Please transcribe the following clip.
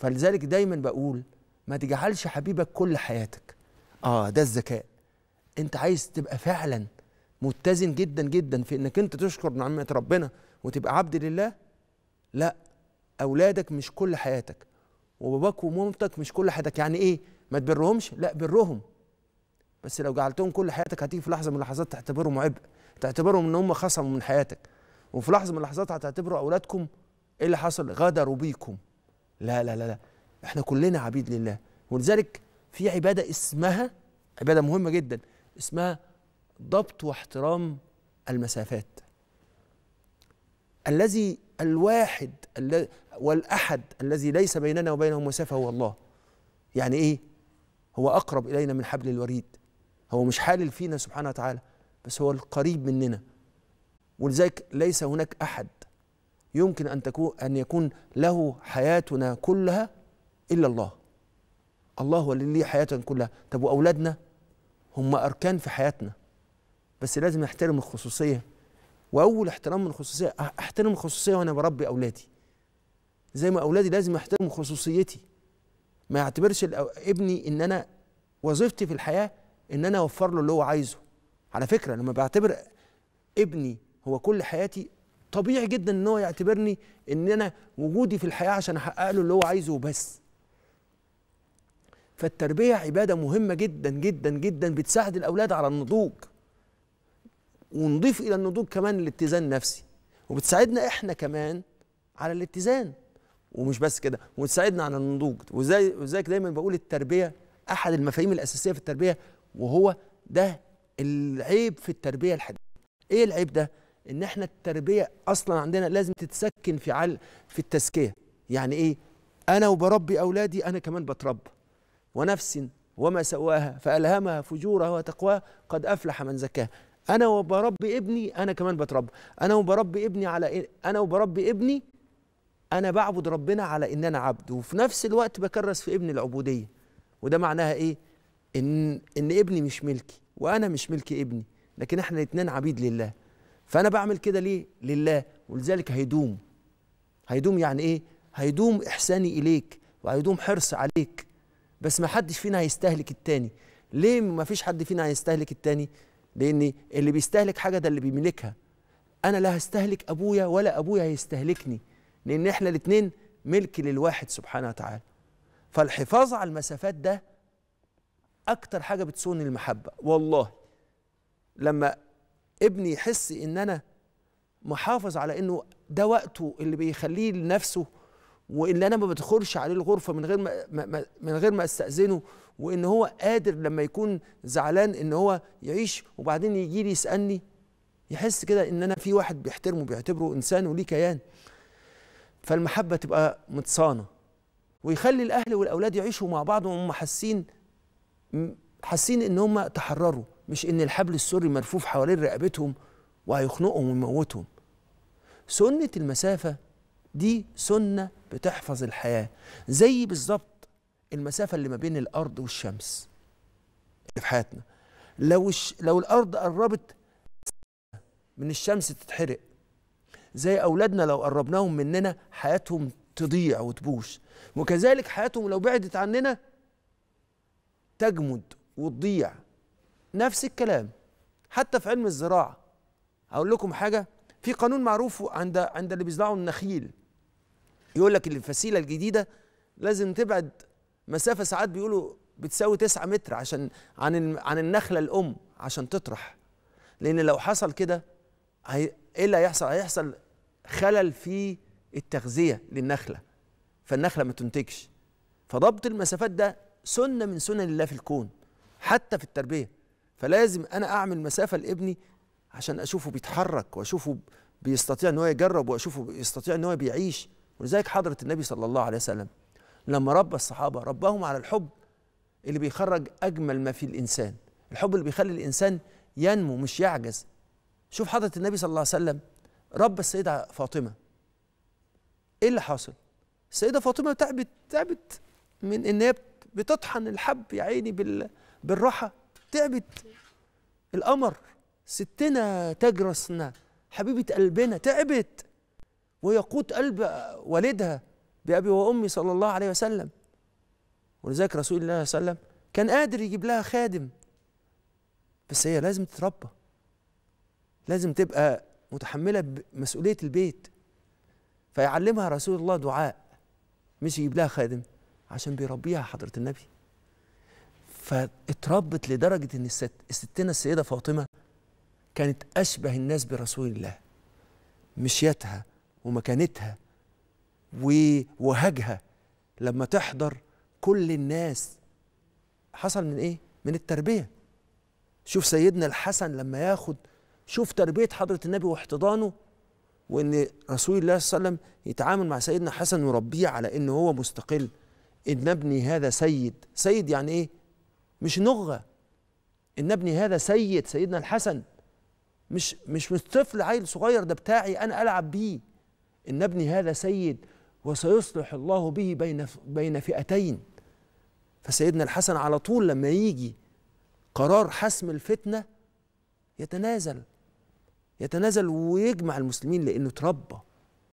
فلذلك دايما بقول ما تجعلش حبيبك كل حياتك اه ده الذكاء انت عايز تبقى فعلا متزن جدا جدا في انك انت تشكر نعمه ربنا وتبقى عبد لله لا اولادك مش كل حياتك وباباك ومامتك مش كل حياتك يعني ايه ما تبرهمش لا برهم بس لو جعلتهم كل حياتك هتيجي في لحظه من اللحظات تعتبرهم عبء تعتبرهم ان هم خصموا من حياتك وفي لحظه من اللحظات هتعتبروا اولادكم ايه اللي حصل غدروا بيكم لا لا لا لا احنا كلنا عبيد لله ولذلك في عباده اسمها عباده مهمه جدا اسمها ضبط واحترام المسافات الذي الواحد والاحد الذي ليس بيننا وبينه مسافه هو الله يعني ايه هو اقرب الينا من حبل الوريد هو مش حالل فينا سبحانه وتعالى بس هو القريب مننا ولذلك ليس هناك احد يمكن أن تكون أن يكون له حياتنا كلها إلا الله الله هو اللي حياتنا كلها طب وأولادنا هم أركان في حياتنا بس لازم نحترم الخصوصية وأول احترام الخصوصية أحترم الخصوصية وأنا بربي أولادي زي ما أولادي لازم أحترم خصوصيتي ما يعتبرش ابني إن أنا وظيفتي في الحياة إن أنا أوفر له اللي هو عايزه على فكرة لما بعتبر ابني هو كل حياتي طبيعي جدا ان هو يعتبرني ان انا وجودي في الحياه عشان احقق له اللي هو عايزه وبس فالتربيه عباده مهمه جدا جدا جدا بتساعد الاولاد على النضوج ونضيف الى النضوج كمان الاتزان النفسي وبتساعدنا احنا كمان على الاتزان ومش بس كده وتساعدنا على النضوج وزي وزيك دايما بقول التربيه احد المفاهيم الاساسيه في التربيه وهو ده العيب في التربيه الحديثه ايه العيب ده ان احنا التربيه اصلا عندنا لازم تتسكن في عل في التزكيه يعني ايه انا وبربي اولادي انا كمان بتربى ونفس وما سواها فالهمها فجورها وتقواها قد افلح من زكاها انا وبربي ابني انا كمان بتربى انا وبربي ابني على إيه؟ انا وبربي ابني انا بعبد ربنا على ان انا عبد وفي نفس الوقت بكرس في ابني العبوديه وده معناها ايه ان ان ابني مش ملكي وانا مش ملك ابني لكن احنا الاثنين عبيد لله فأنا بعمل كده ليه؟ لله ولذلك هيدوم هيدوم يعني إيه؟ هيدوم إحساني إليك وهيدوم حرص عليك بس ما حدش فينا هيستهلك التاني ليه ما فيش حد فينا هيستهلك التاني؟ لأن اللي بيستهلك حاجة ده اللي بيملكها أنا لا هستهلك أبويا ولا أبويا هيستهلكني لأن إحنا الاتنين ملك للواحد سبحانه وتعالى فالحفاظ على المسافات ده أكتر حاجة بتصون المحبة والله لما ابني يحس ان انا محافظ على انه ده وقته اللي بيخليه لنفسه وان انا ما بدخلش عليه الغرفه من غير ما, ما من غير ما استاذنه وان هو قادر لما يكون زعلان ان هو يعيش وبعدين يجي لي يسالني يحس كده ان انا في واحد بيحترمه بيعتبره انسان وليه كيان فالمحبه تبقى متصانه ويخلي الاهل والاولاد يعيشوا مع بعض وهم حاسين حاسين ان هم تحرروا مش ان الحبل السري مرفوف حوالين رقبتهم وهيخنقهم ويموتهم سنه المسافه دي سنه بتحفظ الحياه زي بالظبط المسافه اللي ما بين الارض والشمس في حياتنا لو ش... لو الارض قربت من الشمس تتحرق زي اولادنا لو قربناهم مننا حياتهم تضيع وتبوش وكذلك حياتهم لو بعدت عننا تجمد وتضيع نفس الكلام حتى في علم الزراعه أقول لكم حاجه في قانون معروف عند عند اللي بيزرعوا النخيل يقول لك الفسيله الجديده لازم تبعد مسافه ساعات بيقولوا بتساوي 9 متر عشان عن عن النخله الام عشان تطرح لان لو حصل كده ايه اللي هيحصل هيحصل خلل في التغذيه للنخله فالنخله ما تنتجش فضبط المسافات ده سنه من سنن الله في الكون حتى في التربيه فلازم انا اعمل مسافه لابني عشان اشوفه بيتحرك واشوفه بيستطيع ان هو يجرب واشوفه بيستطيع ان هو بيعيش ولذلك حضره النبي صلى الله عليه وسلم لما ربى الصحابه رباهم على الحب اللي بيخرج اجمل ما في الانسان الحب اللي بيخلي الانسان ينمو مش يعجز شوف حضره النبي صلى الله عليه وسلم ربى السيده فاطمه ايه اللي حاصل السيده فاطمه تعبت تعبت من ان هي بتطحن الحب يا عيني بال بالراحه تعبت القمر ستنا تجرسنا حبيبة قلبنا تعبت ويقوت قلب والدها بأبي وأمي صلى الله عليه وسلم ولذلك رسول الله صلى الله عليه وسلم كان قادر يجيب لها خادم بس هي لازم تتربى لازم تبقى متحملة مسؤولية البيت فيعلمها رسول الله دعاء مش يجيب لها خادم عشان بيربيها حضرة النبي فاتربت لدرجة أن ستنا السيدة فاطمة كانت أشبه الناس برسول الله مشيتها ومكانتها ووهجها لما تحضر كل الناس حصل من إيه؟ من التربية شوف سيدنا الحسن لما ياخد شوف تربية حضرة النبي واحتضانه وان رسول الله صلى الله عليه وسلم يتعامل مع سيدنا حسن وربيه على إنه هو مستقل ان ابني هذا سيد سيد يعني ايه مش نغة إن ابني هذا سيد سيدنا الحسن مش مش مش طفل عيل صغير ده بتاعي أنا ألعب بيه إن ابني هذا سيد وسيصلح الله به بين بين فئتين فسيدنا الحسن على طول لما يجي قرار حسم الفتنة يتنازل يتنازل ويجمع المسلمين لأنه اتربى